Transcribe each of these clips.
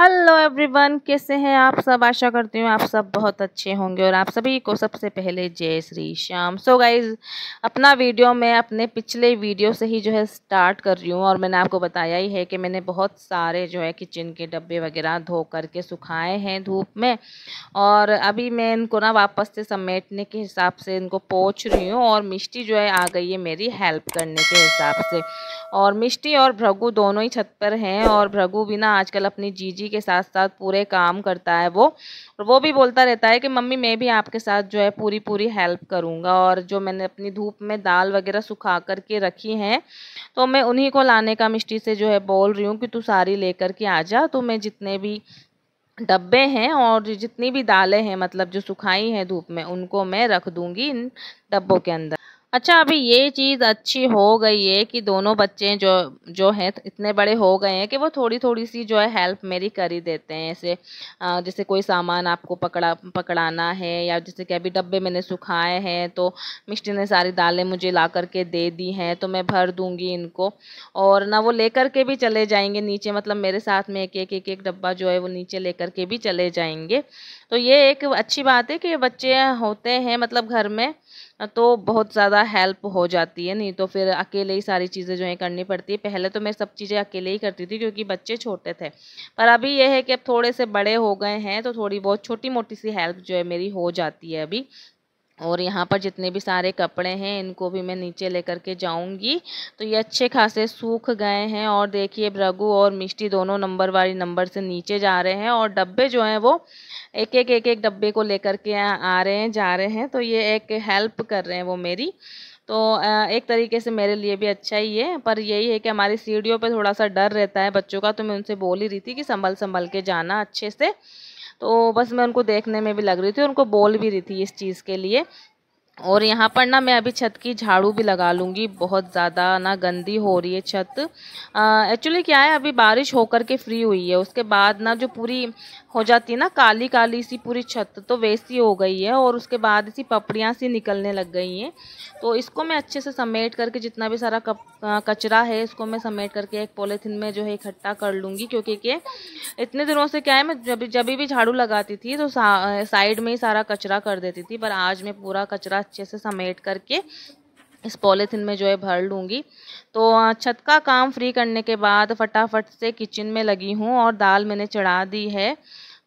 hello everyone कैसे हैं आप सब आशा करती हूँ आप सब बहुत अच्छे होंगे और आप सभी को सबसे पहले जय श्री श्याम सो गाइज अपना वीडियो मैं अपने पिछले वीडियो से ही जो है स्टार्ट कर रही हूँ और मैंने आपको बताया ही है कि मैंने बहुत सारे जो है किचन के डब्बे वगैरह धो करके सुखाए हैं धूप में और अभी मैं इनको ना वापस से समेटने के हिसाब से इनको पोछ रही हूँ और मिष्टी जो है आ गई है मेरी हेल्प करने के हिसाब से और मिष्टी और भृगु दोनों ही छत पर हैं और भृगु भी ना आजकल अपनी जी खुशी के साथ साथ पूरे काम करता है वो और वो भी बोलता रहता है कि मम्मी मैं भी आपके साथ जो है पूरी पूरी हेल्प करूँगा और जो मैंने अपनी धूप में दाल वगैरह सुखा करके रखी हैं तो मैं उन्हीं को लाने का मिष्टी से जो है बोल रही हूँ कि तू सारी लेकर के आ जा तो मैं जितने भी डब्बे हैं और जितनी भी दालें हैं मतलब जो सुखाई हैं धूप में उनको मैं रख दूँगी इन डब्बों के अंदर अच्छा अभी ये चीज़ अच्छी हो गई है कि दोनों बच्चे जो जो हैं इतने बड़े हो गए हैं कि वो थोड़ी थोड़ी सी जो है हेल्प मेरी कर ही देते हैं ऐसे जैसे कोई सामान आपको पकड़ा पकड़ाना है या जैसे कि अभी डब्बे मैंने सुखाए हैं तो मिश्री ने सारी दालें मुझे ला करके दे दी हैं तो मैं भर दूँगी इनको और ना वो ले के भी चले जाएंगे नीचे मतलब मेरे साथ में एक एक एक एक डब्बा जो है वो नीचे ले करके भी चले जाएंगे तो ये एक अच्छी बात है कि बच्चे होते हैं मतलब घर में तो बहुत ज़्यादा हेल्प हो जाती है नहीं तो फिर अकेले ही सारी चीज़ें जो है करनी पड़ती है पहले तो मैं सब चीज़ें अकेले ही करती थी क्योंकि बच्चे छोटे थे पर अभी यह है कि अब थोड़े से बड़े हो गए हैं तो थोड़ी बहुत छोटी मोटी सी हेल्प जो है मेरी हो जाती है अभी और यहाँ पर जितने भी सारे कपड़े हैं इनको भी मैं नीचे लेकर के जाऊँगी तो ये अच्छे खासे सूख गए हैं और देखिए रघु और मिष्टी दोनों नंबर वाली नंबर से नीचे जा रहे हैं और डब्बे जो हैं वो एक एक एक एक डब्बे को लेकर के आ रहे हैं जा रहे हैं तो ये एक हेल्प कर रहे हैं वो मेरी तो एक तरीके से मेरे लिए भी अच्छा ही है पर यही है कि हमारी सीढ़ियों पर थोड़ा सा डर रहता है बच्चों का तो मैं उनसे बोल ही रही थी कि संभल संभल के जाना अच्छे से तो बस मैं उनको देखने में भी लग रही थी उनको बोल भी रही थी इस चीज़ के लिए और यहाँ पर ना मैं अभी छत की झाड़ू भी लगा लूँगी बहुत ज़्यादा ना गंदी हो रही है छत एक्चुअली क्या है अभी बारिश होकर के फ्री हुई है उसके बाद ना जो पूरी हो जाती है ना काली काली सी पूरी छत तो वैसी हो गई है और उसके बाद इसी पपड़ियाँ सी निकलने लग गई हैं तो इसको मैं अच्छे से समेट करके जितना भी सारा कप, कचरा है इसको मैं समेट करके एक पॉलीथिन में जो है इकट्ठा कर लूँगी क्योंकि के इतने दिनों से क्या है मैं जब जब भी झाड़ू लगाती थी तो साइड में ही सारा कचरा कर देती थी पर आज मैं पूरा कचरा अच्छे से समेट करके इस पॉलीथिन में जो है भर लूँगी तो छत का काम फ्री करने के बाद फटाफट से किचन में लगी हूँ और दाल मैंने चढ़ा दी है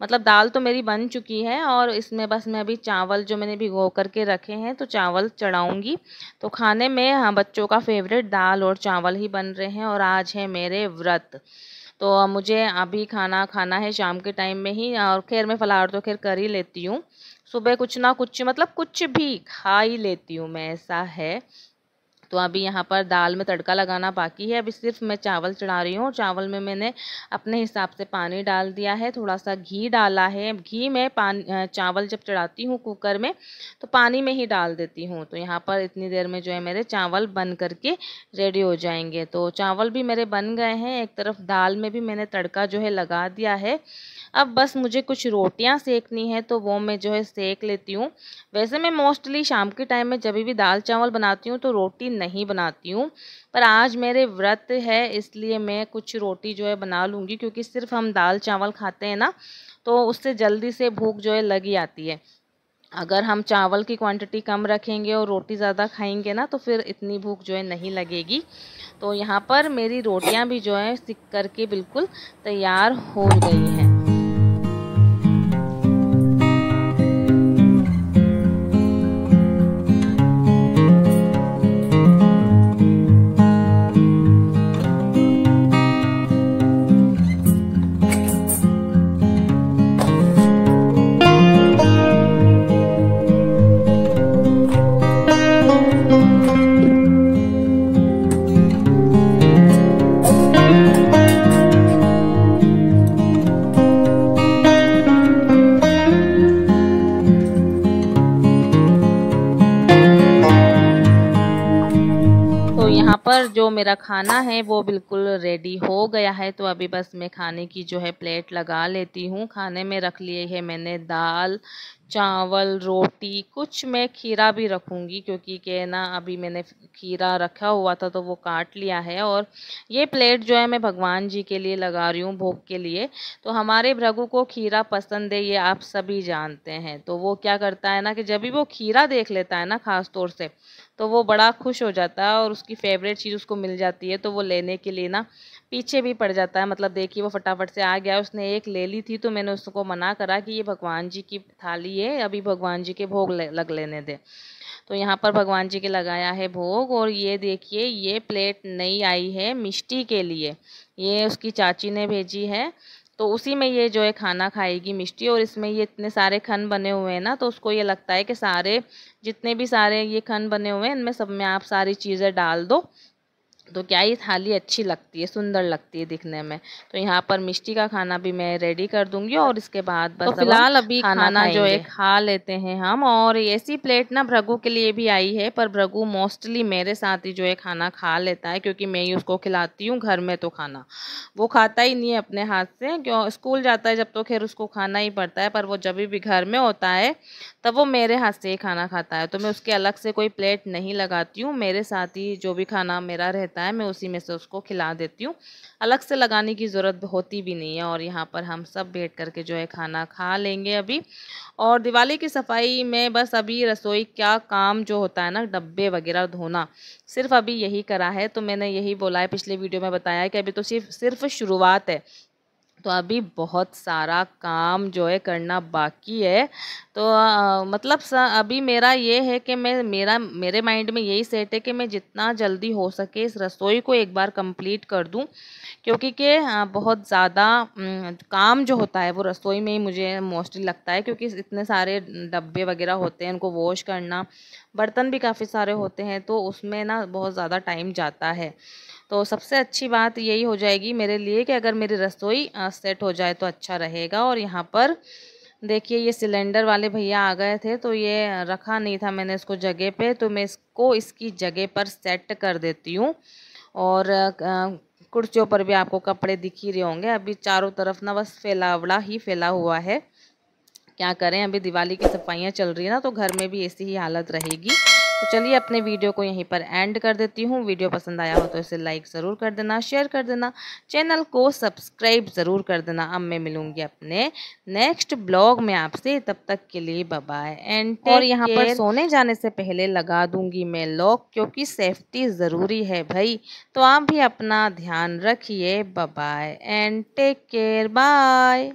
मतलब दाल तो मेरी बन चुकी है और इसमें बस मैं अभी चावल जो मैंने भिगो करके रखे हैं तो चावल चढ़ाऊँगी तो खाने में हाँ बच्चों का फेवरेट दाल और चावल ही बन रहे हैं और आज है मेरे व्रत तो मुझे अभी खाना खाना है शाम के टाइम में ही और खैर मैं फलाहार तो खैर कर ही लेती हूँ सुबह कुछ ना कुछ मतलब कुछ भी खा ही लेती हूँ मैं ऐसा है तो अभी यहाँ पर दाल में तड़का लगाना बाकी है अभी सिर्फ मैं चावल चढ़ा रही हूँ चावल में मैंने अपने हिसाब से पानी डाल दिया है थोड़ा सा घी डाला है घी में पान चावल जब चढ़ाती हूँ कुकर में तो पानी में ही डाल देती हूँ तो यहाँ पर इतनी देर में जो है मेरे चावल बन करके रेडी हो जाएंगे तो चावल भी मेरे बन गए हैं एक तरफ दाल में भी मैंने तड़का जो है लगा दिया है अब बस मुझे कुछ रोटियां सेकनी है तो वो मैं जो है सेक लेती हूँ वैसे मैं मोस्टली शाम के टाइम में जब भी दाल चावल बनाती हूँ तो रोटी नहीं बनाती हूँ पर आज मेरे व्रत है इसलिए मैं कुछ रोटी जो है बना लूँगी क्योंकि सिर्फ हम दाल चावल खाते हैं ना तो उससे जल्दी से भूख जो है लगी आती है अगर हम चावल की क्वांटिटी कम रखेंगे और रोटी ज़्यादा खाएंगे ना तो फिर इतनी भूख जो है नहीं लगेगी तो यहाँ पर मेरी रोटियाँ भी जो है सिक करके बिल्कुल तैयार हो गई हैं यहाँ पर जो मेरा खाना है वो बिल्कुल रेडी हो गया है तो अभी बस मैं खाने की जो है प्लेट लगा लेती हूँ खाने में रख लिए है मैंने दाल चावल रोटी कुछ मैं खीरा भी रखूँगी क्योंकि के ना अभी मैंने खीरा रखा हुआ था तो वो काट लिया है और ये प्लेट जो है मैं भगवान जी के लिए लगा रही हूँ भोग के लिए तो हमारे भ्रगु को खीरा पसंद है ये आप सभी जानते हैं तो वो क्या करता है ना कि जब भी वो खीरा देख लेता है ना ख़ास तौर से तो वो बड़ा खुश हो जाता है और उसकी फेवरेट चीज़ उसको मिल जाती है तो वो लेने के लिए ना पीछे भी पड़ जाता है मतलब देखिए वो फटाफट से आ गया उसने एक ले ली थी तो मैंने उसको मना करा कि ये भगवान जी की थाली है अभी भगवान जी के भोग लग लेने दे तो यहाँ पर भगवान जी के लगाया है भोग और ये देखिए ये प्लेट नई आई है मिष्टी के लिए ये उसकी चाची ने भेजी है तो उसी में ये जो है खाना खाएगी मिष्टी और इसमें ये इतने सारे खन बने हुए हैं ना तो उसको ये लगता है कि सारे जितने भी सारे ये खन बने हुए हैं इनमें सब में आप सारी चीज़ें डाल दो तो क्या ही थाली अच्छी लगती है सुंदर लगती है दिखने में तो यहाँ पर मिष्टी का खाना भी मैं रेडी कर दूंगी और इसके बाद बस तो फिलहाल अभी खाना, खाना जो है खा लेते हैं हम और ऐसी प्लेट ना भ्रगु के लिए भी आई है पर भ्रगु मोस्टली मेरे साथ ही जो है खाना खा लेता है क्योंकि मैं ही उसको खिलाती हूँ घर में तो खाना वो खाता ही नहीं है अपने हाथ से क्यों स्कूल जाता है जब तो खैर उसको खाना ही पड़ता है पर वो जब भी घर में होता है तब वो मेरे हाथ से ही खाना खाता है तो मैं उसके अलग से कोई प्लेट नहीं लगाती हूँ मेरे साथ ही जो भी खाना मेरा रहता है होता है मैं उसी में से उसको खिला देती हूँ अलग से लगाने की ज़रूरत होती भी नहीं है और यहाँ पर हम सब बैठ करके जो है खाना खा लेंगे अभी और दिवाली की सफाई में बस अभी रसोई का काम जो होता है ना डब्बे वगैरह धोना सिर्फ अभी यही करा है तो मैंने यही बोला है पिछले वीडियो में बताया कि अभी तो सिर्फ सिर्फ शुरुआत है तो अभी बहुत सारा काम जो है करना बाकी है तो आ, मतलब अभी मेरा ये है कि मैं मेरा मेरे माइंड में यही सेट है कि मैं जितना जल्दी हो सके इस रसोई को एक बार कंप्लीट कर दूं क्योंकि के आ, बहुत ज़्यादा काम जो होता है वो रसोई में ही मुझे मोस्टली लगता है क्योंकि इतने सारे डब्बे वगैरह होते हैं उनको वॉश करना बर्तन भी काफ़ी सारे होते हैं तो उसमें ना बहुत ज़्यादा टाइम जाता है तो सबसे अच्छी बात यही हो जाएगी मेरे लिए कि अगर मेरी रसोई सेट हो जाए तो अच्छा रहेगा और यहाँ पर देखिए ये सिलेंडर वाले भैया आ गए थे तो ये रखा नहीं था मैंने इसको जगह पे तो मैं इसको इसकी जगह पर सेट कर देती हूँ और कुर्सियों पर भी आपको कपड़े दिख ही रहे होंगे अभी चारों तरफ ना बस फैलावड़ा ही फैला हुआ है क्या करें अभी दिवाली की सफाइयाँ चल रही है ना तो घर में भी ऐसी ही हालत रहेगी तो चलिए अपने वीडियो को यहीं पर एंड कर देती हूँ वीडियो पसंद आया हो तो इसे लाइक ज़रूर कर देना शेयर कर देना चैनल को सब्सक्राइब ज़रूर कर देना अब मैं मिलूँगी अपने नेक्स्ट ब्लॉग में आपसे तब तक के लिए बाय एंड और यहाँ पर सोने जाने से पहले लगा दूँगी मैं लॉक क्योंकि सेफ्टी ज़रूरी है भाई तो आप भी अपना ध्यान रखिए bye and take care bye